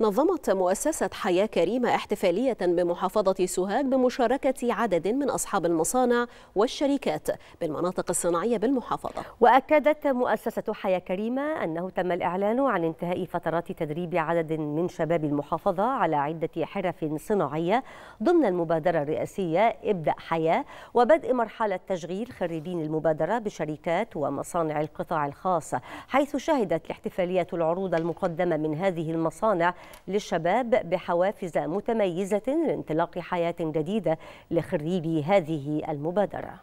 نظمت مؤسسة حياة كريمة احتفالية بمحافظة سوهاج بمشاركة عدد من أصحاب المصانع والشركات بالمناطق الصناعية بالمحافظة وأكدت مؤسسة حياة كريمة أنه تم الإعلان عن انتهاء فترات تدريب عدد من شباب المحافظة على عدة حرف صناعية ضمن المبادرة الرئاسية ابدأ حياة وبدء مرحلة تشغيل خريجين المبادرة بشركات ومصانع القطاع الخاص حيث شهدت الاحتفالية العروض المقدمة من هذه المصانع للشباب بحوافز متميزة لانطلاق حياة جديدة لخريجي هذه المبادرة